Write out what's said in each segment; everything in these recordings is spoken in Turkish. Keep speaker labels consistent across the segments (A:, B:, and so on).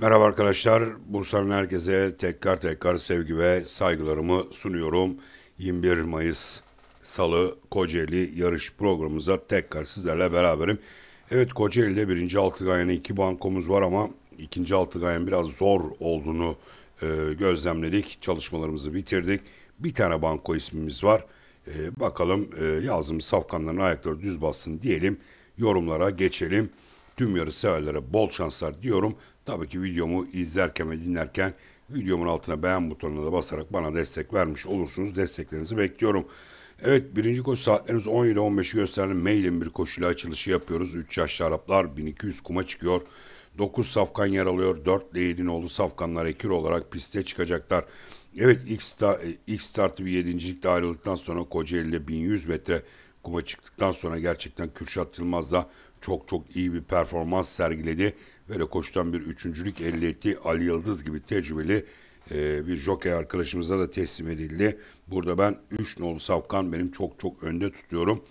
A: Merhaba arkadaşlar. Bursa'nın herkese tekrar tekrar sevgi ve saygılarımı sunuyorum. 21 Mayıs Salı Kocaeli yarış programımıza tekrar sizlerle beraberim. Evet Kocaeli'de birinci altıgayana iki bankomuz var ama ikinci altıgayan biraz zor olduğunu e, gözlemledik. Çalışmalarımızı bitirdik. Bir tane banko ismimiz var. E, bakalım e, yazdığımız safkanların ayakları düz bassın diyelim. Yorumlara geçelim. Tüm yarışseverlere bol şanslar diyorum. Tabii ki videomu izlerken ve dinlerken videomun altına beğen butonuna da basarak bana destek vermiş olursunuz. Desteklerinizi bekliyorum. Evet birinci koşu saatlerimiz 17 15'i gösteren mailin bir koşuyla açılışı yapıyoruz. 3 yaşlı Araplar 1200 kuma çıkıyor. 9 safkan yer alıyor. 4 ile 7 oğlu safkanlar ekür olarak piste çıkacaklar. Evet ilk, star, ilk startı bir yedincilikte ayrıldıktan sonra Kocaeli'de 1100 metre kuma çıktıktan sonra gerçekten Kürşat Yılmaz da çok çok iyi bir performans sergiledi ve koştan bir üçüncülük elde etti. Ali Yıldız gibi tecrübeli e, bir jockey arkadaşımıza da teslim edildi. Burada ben 3 nolu savkan benim çok çok önde tutuyorum.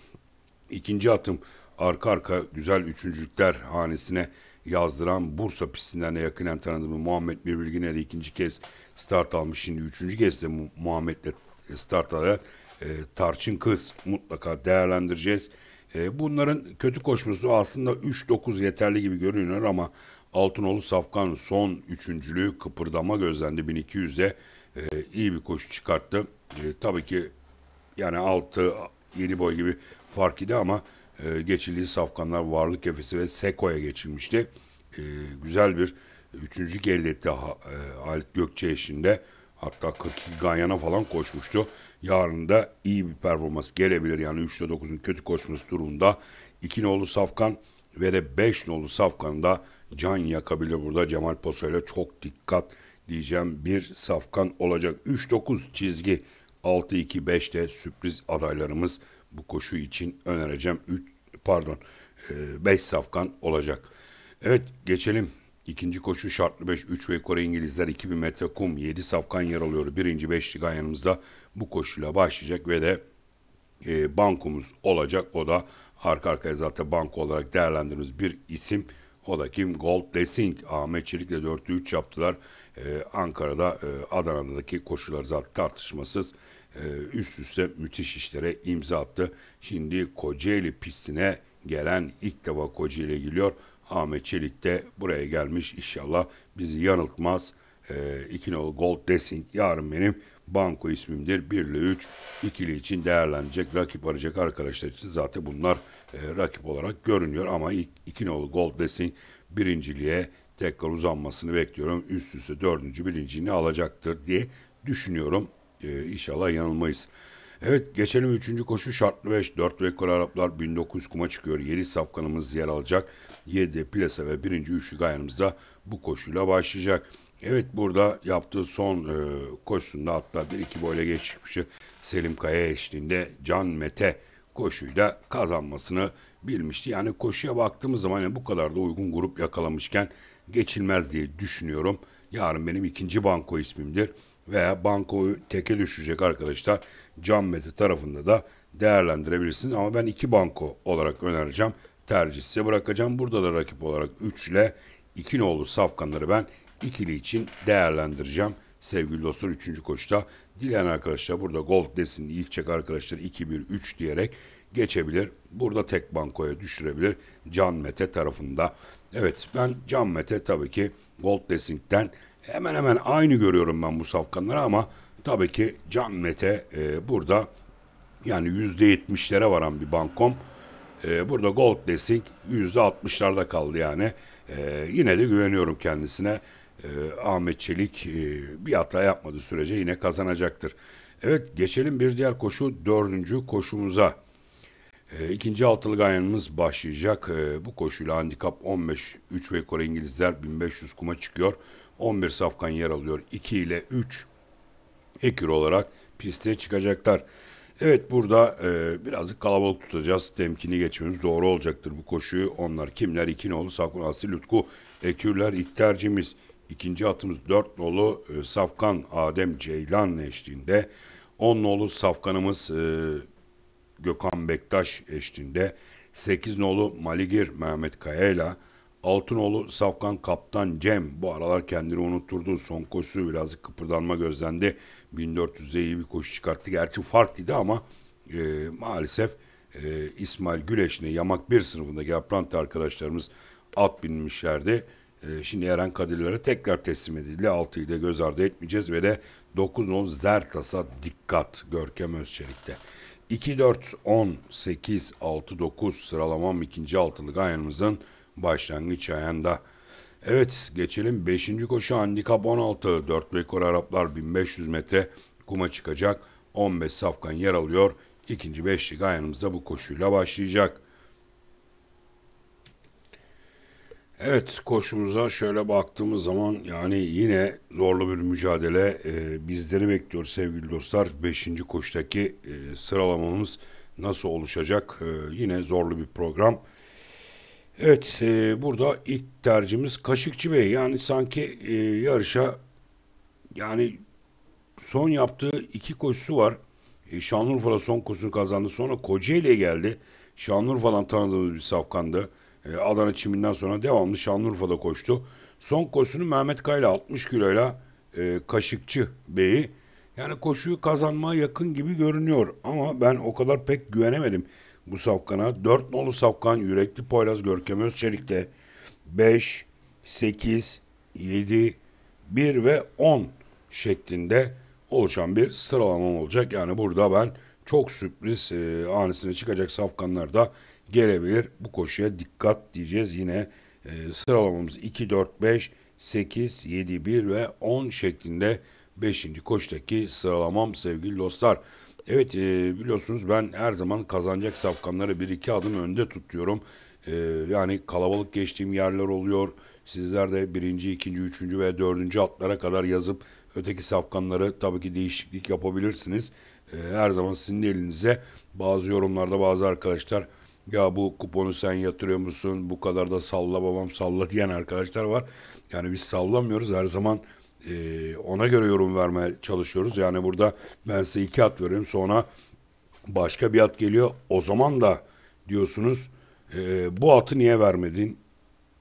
A: İkinci atım arka arka güzel üçüncülükler hanesine yazdıran Bursa pistinden de yakinen tanıdığım Muhammed Mirbilgin'e de ikinci kez start almış. Şimdi üçüncü kez de Muhammed'le start alarak e, Tarçın Kız mutlaka değerlendireceğiz. E, bunların kötü koşması aslında 3-9 yeterli gibi görünüyor ama Altınoğlu Safkan son üçüncülüğü kıpırdama gözlendi. 1200'de e, iyi bir koşu çıkarttı. E, tabii ki yani 6 yeni boy gibi fark idi ama e, geçildiği Safkanlar Varlık Efesi ve Seko'ya geçilmişti. E, güzel bir üçüncü elde etti e, Halit Gökçe eşinde. Hatta 42 Ganyan'a falan koşmuştu. Yarın da iyi bir performans gelebilir. Yani 3'te 9'un kötü koşması durumunda 2 nolu Safkan ve de 5 nolu Safkan da can yakabilir burada. Cemal Poso ile çok dikkat diyeceğim bir Safkan olacak. 3-9 çizgi 6-2-5'te sürpriz adaylarımız bu koşu için önereceğim. 3 pardon 5 e, Safkan olacak. Evet geçelim İkinci koşu şartlı 5, 3 ve Kore İngilizler 2000 metre kum 7 safkan yer alıyor. Birinci beşlik yanımızda bu koşuyla başlayacak ve de e, bankumuz olacak. O da arka arkaya zaten banko olarak değerlendirdiğimiz bir isim. O da kim? Gold Lessing. Ahmet Çelik'le 4'te 3 yaptılar. Ee, Ankara'da, e, Adana'daki koşular zaten tartışmasız. Ee, üst üste müthiş işlere imza attı. Şimdi Kocaeli pistine gelen ilk defa Kocaeli geliyor. Ahmet Çelik de buraya gelmiş. inşallah bizi yanıltmaz. E, ee, İkinoğlu Gold Desing yarın benim banko ismimdir. 1 ile 3 ikili için değerlenecek. Rakip arayacak arkadaşlar için zaten bunlar e, rakip olarak görünüyor. Ama ilk, İkinoğlu Gold Desing birinciliğe tekrar uzanmasını bekliyorum. Üst üste dördüncü birinciliğini alacaktır diye düşünüyorum. E, inşallah yanılmayız. Evet geçelim 3. koşu şartlı 5. 4 rekor Araplar 1900 kuma çıkıyor. Yeni safkanımız yer alacak. 7 plasa ve 1. üçlü gayanımız da bu koşuyla başlayacak. Evet burada yaptığı son e, koşusunda hatta 1-2 boyla geçmişi Selim Kaya eşliğinde Can Mete koşuyla kazanmasını bilmişti. Yani koşuya baktığımız zaman yani bu kadar da uygun grup yakalamışken geçilmez diye düşünüyorum. Yarın benim ikinci banko ismimdir veya bankoyu teke düşecek arkadaşlar Can Mete tarafında da değerlendirebilirsiniz. Ama ben iki banko olarak önereceğim. Tercih size bırakacağım. Burada da rakip olarak 3 ile 2 nolu safkanları ben ikili için değerlendireceğim. Sevgili dostlar 3. koşta dileyen arkadaşlar burada gold desin ilk çek arkadaşlar 2-1-3 diyerek geçebilir. Burada tek bankoya düşürebilir Can Mete tarafında. Evet ben Can Mete tabii ki Gold Desing'den hemen hemen aynı görüyorum ben bu safkanları ama tabii ki Can Mete e, burada yani %70'lere varan bir bankom. E, burada Gold Lessing %60'larda kaldı yani. E, yine de güveniyorum kendisine. E, Ahmet Çelik e, bir hata yapmadığı sürece yine kazanacaktır. Evet geçelim bir diğer koşu dördüncü koşumuza. E, ikinci altılı ganyanımız başlayacak. E, bu koşuyla handikap 15. 3 ve Kore İngilizler 1500 kuma çıkıyor. 11 safkan yer alıyor. 2 ile 3 ekür olarak piste çıkacaklar. Evet burada e, birazcık kalabalık tutacağız. Temkini geçmemiz doğru olacaktır bu koşuyu. Onlar kimler? İki nolu Sakun Asil Lütku. Ekürler ilk tercihimiz. İkinci atımız dört nolu e, Safkan Adem Ceylan eşliğinde. On nolu Safkanımız e, Gökhan Bektaş eşliğinde. Sekiz nolu Maligir Mehmet Kaya'yla. ile Altınoğlu Safkan Kaptan Cem bu aralar kendini unutturdu. Son koşusu birazcık kıpırdanma gözlendi. 1400'e iyi bir koşu çıkarttı. Gerçi farklıydı ama e, maalesef e, İsmail Güleş'le yamak bir sınıfındaki Aplanta arkadaşlarımız at binmişlerdi. E, şimdi Eren Kadirlere tekrar teslim edildi. 6'yı da göz ardı etmeyeceğiz ve de 9-10 Zertas'a dikkat Görkem Özçelik'te. 2-4-10-8-6-9 sıralamam ikinci altılık ayarımızın başlangıç ayında. Evet geçelim 5. koşu handikap 16. 4 bekor Araplar 1500 metre kuma çıkacak. 15 safkan yer alıyor. İkinci beşlik ayağımızda bu koşuyla başlayacak. Evet koşumuza şöyle baktığımız zaman yani yine zorlu bir mücadele e, bizleri bekliyor sevgili dostlar. Beşinci koştaki e, sıralamamız nasıl oluşacak? E, yine zorlu bir program. Evet e, burada ilk tercihimiz Kaşıkçı Bey. Yani sanki e, yarışa yani son yaptığı iki koşusu var. E, Şanlıurfa'da son koşusunu kazandı. Sonra Kocaeli'ye geldi. Şanlıurfa'dan tanıdığımız bir safkandı. E, Adana Çimin'den sonra devamlı Şanlıurfa'da koştu. Son koşusunu Mehmet Kayla 60 kiloyla e, Kaşıkçı Bey'i yani koşuyu kazanmaya yakın gibi görünüyor ama ben o kadar pek güvenemedim bu savkana. 4 nolu savkan Yürekli Poyraz Görkem Özçelik'te 5, 8, 7, 1 ve 10 şeklinde oluşan bir sıralamam olacak. Yani burada ben çok sürpriz e, anesine çıkacak safkanlar da gelebilir. Bu koşuya dikkat diyeceğiz. Yine e, sıralamamız 2, 4, 5, 8, 7, 1 ve 10 şeklinde 5. koştaki sıralamam sevgili dostlar. Evet e, biliyorsunuz ben her zaman kazanacak safkanları bir iki adım önde tutuyorum. E, yani kalabalık geçtiğim yerler oluyor. Sizler de birinci, ikinci, üçüncü ve dördüncü atlara kadar yazıp öteki safkanları tabii ki değişiklik yapabilirsiniz. E, her zaman sizin elinize bazı yorumlarda bazı arkadaşlar ya bu kuponu sen yatırıyor musun bu kadar da salla babam salla diyen arkadaşlar var. Yani biz sallamıyoruz her zaman e, ona göre yorum vermeye çalışıyoruz. Yani burada ben size iki at veriyorum sonra başka bir at geliyor. O zaman da diyorsunuz e, bu atı niye vermedin?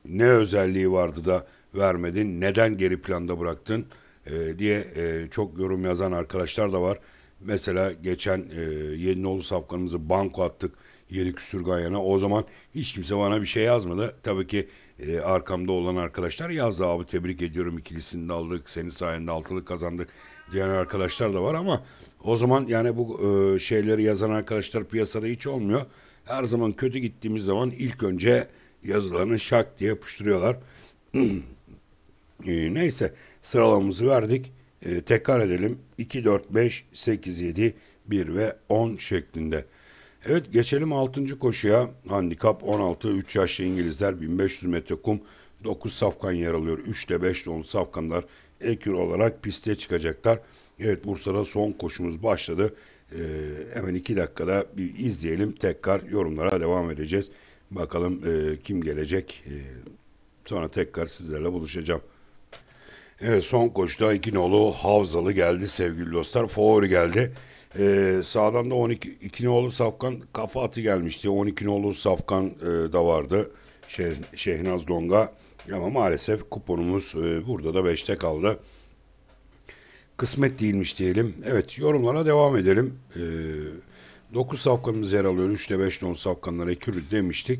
A: Ne özelliği vardı da vermedin? Neden geri planda bıraktın? E, diye e, çok yorum yazan arkadaşlar da var. Mesela geçen e, Yeninoğlu safkanımızı banko attık. yeni küsür gayana. O zaman hiç kimse bana bir şey yazmadı. Tabii ki e, arkamda olan arkadaşlar yazdı abi tebrik ediyorum ikilisini de aldık senin sayende altılık kazandık diyen arkadaşlar da var ama o zaman yani bu e, şeyleri yazan arkadaşlar piyasada hiç olmuyor. Her zaman kötü gittiğimiz zaman ilk önce yazılarını şak diye yapıştırıyorlar. e, neyse sıralamamızı verdik. E, tekrar edelim 2, 4, 5, 8, 7, 1 ve 10 şeklinde. Evet geçelim 6. koşuya. Handikap 16, 3 yaşlı İngilizler 1500 metre kum 9 safkan yer alıyor. 3 ile 5 ile 10 safkanlar ekür olarak piste çıkacaklar. Evet Bursa'da son koşumuz başladı. Ee, hemen 2 dakikada bir izleyelim. Tekrar yorumlara devam edeceğiz. Bakalım e, kim gelecek. E, sonra tekrar sizlerle buluşacağım. Evet son koşuda nolu Havzalı geldi sevgili dostlar. Favori geldi. Ee, sağdan da 12 iki nolu Safkan kafa atı gelmişti. 12 nolu Safkan e, da vardı. Şeh, Şehnaz Donga ama maalesef kuponumuz e, burada da 5'te kaldı. Kısmet değilmiş diyelim. Evet yorumlara devam edelim. E, ee, 9 safkanımız yer alıyor. 3'te 5 non safkanlara ekürü demiştik.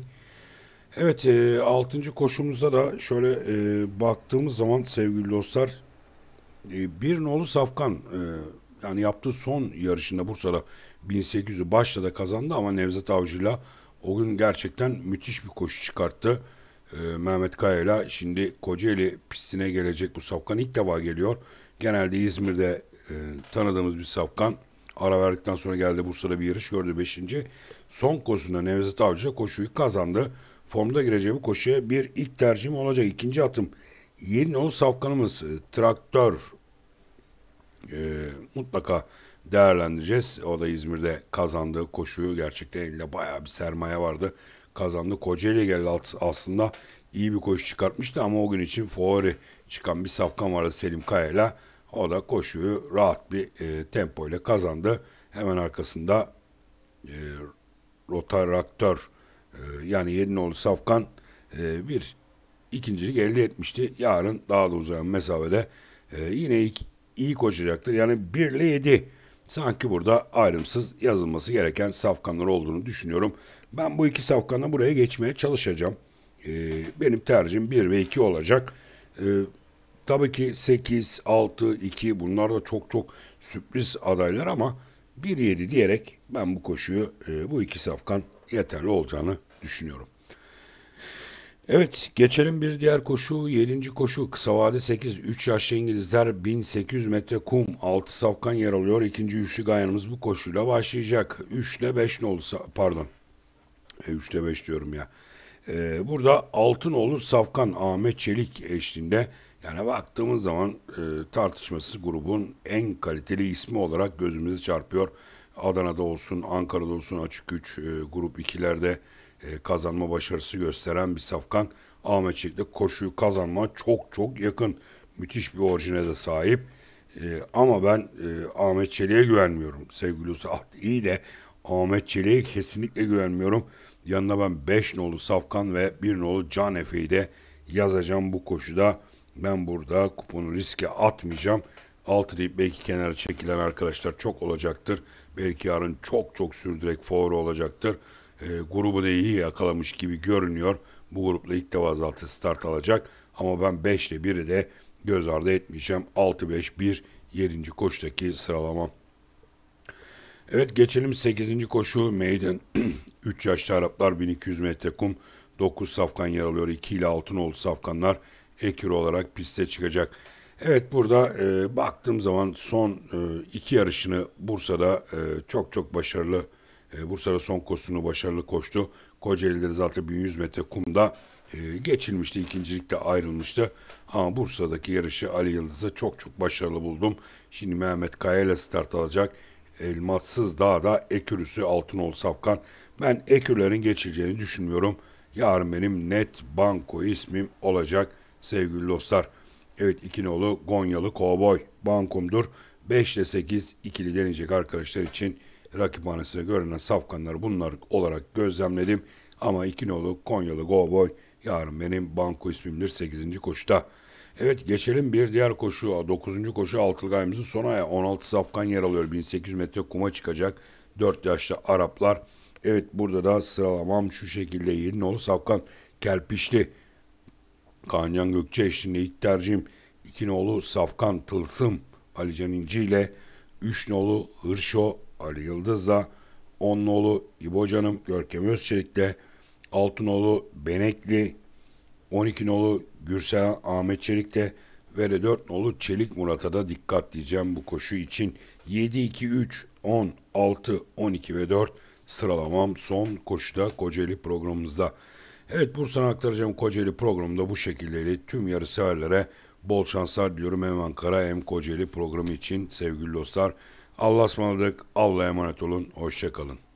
A: Evet e, 6. koşumuza da şöyle e, baktığımız zaman sevgili dostlar e, bir nolu Safkan e, yani yaptığı son yarışında Bursa'da 1800'ü başta da kazandı ama Nevzat Avcı'yla o gün gerçekten müthiş bir koşu çıkarttı. E, Mehmet Kaya'yla şimdi Kocaeli pistine gelecek bu Safkan ilk defa geliyor. Genelde İzmir'de e, tanıdığımız bir Safkan ara verdikten sonra geldi Bursa'da bir yarış gördü 5. Son koşusunda Nevzat Avcı koşuyu kazandı formda gireceği bu koşuya bir ilk tercihim olacak. ikinci atım yeni ol safkanımız traktör e, mutlaka değerlendireceğiz. O da İzmir'de kazandığı koşuyu gerçekten elinde bayağı bir sermaye vardı. Kazandı. Kocaeli geldi aslında iyi bir koşu çıkartmıştı ama o gün için favori çıkan bir safkan vardı Selim Kaya'yla. O da koşuyu rahat bir e, tempo ile kazandı. Hemen arkasında e, Rotaraktör ee, yani Yedinoğlu Safkan e, bir ikincilik elde etmişti. Yarın daha da uzayan mesafede e, yine ilk, iyi koşacaktır. Yani 1 ile 7 sanki burada ayrımsız yazılması gereken safkanlar olduğunu düşünüyorum. Ben bu iki safkanla buraya geçmeye çalışacağım. E, benim tercihim 1 ve 2 olacak. Tabii ki 8, 6, 2 bunlar da çok çok sürpriz adaylar ama 1-7 diyerek ben bu koşuyu bu iki safkan yeterli olacağını düşünüyorum. Evet geçelim bir diğer koşu 7. koşu kısa vade 8 3 yaşlı İngilizler 1800 metre kum 6 safkan yer alıyor. İkinci üçlü gayanımız bu koşuyla başlayacak. 3 ile 5 nolu pardon 3 ile 5 diyorum ya. Ee, burada olur Safkan Ahmet Çelik eşliğinde yani baktığımız zaman e, tartışmasız grubun en kaliteli ismi olarak gözümüzü çarpıyor. Adana'da olsun, Ankara'da olsun açık güç e, grup ikilerde e, kazanma başarısı gösteren bir Safkan. Ahmet Çelik koşuyu kazanma çok çok yakın. Müthiş bir orijine de sahip. E, ama ben e, Ahmet Çelik'e güvenmiyorum. Sevgili Usta ah, iyi de Ahmet Çelik'e kesinlikle güvenmiyorum. Yanına ben 5 nolu Safkan ve 1 nolu Can Efe'yi de yazacağım bu koşuda. Ben burada kuponu riske atmayacağım. 6 deyip belki kenara çekilen arkadaşlar çok olacaktır. Belki yarın çok çok sürdürek favori olacaktır. E, grubu da iyi yakalamış gibi görünüyor. Bu grupla ilk devazaltı start alacak. Ama ben 5 ile 1'i de göz ardı etmeyeceğim. 6-5-1 7. koştaki sıralamam. Evet geçelim 8. koşu Maiden. 3 yaşlı Araplar 1200 metre kum. 9 safkan yer alıyor. 2 ile oldu safkanlar ekür olarak piste çıkacak. Evet burada e, baktığım zaman son e, iki yarışını Bursa'da e, çok çok başarılı e, Bursa'da son koşusunu başarılı koştu. Kocaeli'de zaten 1100 metre kumda e, geçilmişti. ikincilikte ayrılmıştı. Ama Bursa'daki yarışı Ali Yıldız'ı çok çok başarılı buldum. Şimdi Mehmet Kaya ile start alacak. Elmatsız Dağ'da Ekürüsü Altınoğlu Safkan. Ben Ekürlerin geçileceğini düşünmüyorum. Yarın benim net banko ismim olacak sevgili dostlar. Evet ikinoğlu Gonyalı Kovboy bankumdur. 5 ile 8 ikili denecek arkadaşlar için rakiphanesine görünen safkanları bunlar olarak gözlemledim. Ama iki nolu Konyalı Go yarın benim banko ismimdir 8. koşuda. Evet geçelim bir diğer koşu 9. koşu Altılgay'ımızın sona ayağı 16 safkan yer alıyor 1800 metre kuma çıkacak 4 yaşlı Araplar. Evet burada da sıralamam şu şekilde nolu Safkan Kelpişli Kanyan Gökçe eşliğinde ilk tercihim nolu Safkan Tılsım Ali Can İnci ile Üçnoğlu Hırşo Ali Yıldız'la, Onnoğlu İbocanım Canım, Görkem Özçelik'le, Altınoğlu Benekli, 12 nolu Gürsel Ahmet Çelik'le ve de 4 nolu Çelik Murat'a da dikkat diyeceğim bu koşu için. 7, 2, 3, 10, 6, 12 ve 4 sıralamam son koşuda Kocaeli programımızda. Evet Bursa'na aktaracağım Kocaeli programında bu şekilleri tüm yarı severlere bol şanslar diliyorum hem Ankara hem Kocaeli programı için sevgili dostlar. Allah'a ısmarladık. Allah'a emanet olun. Hoşçakalın.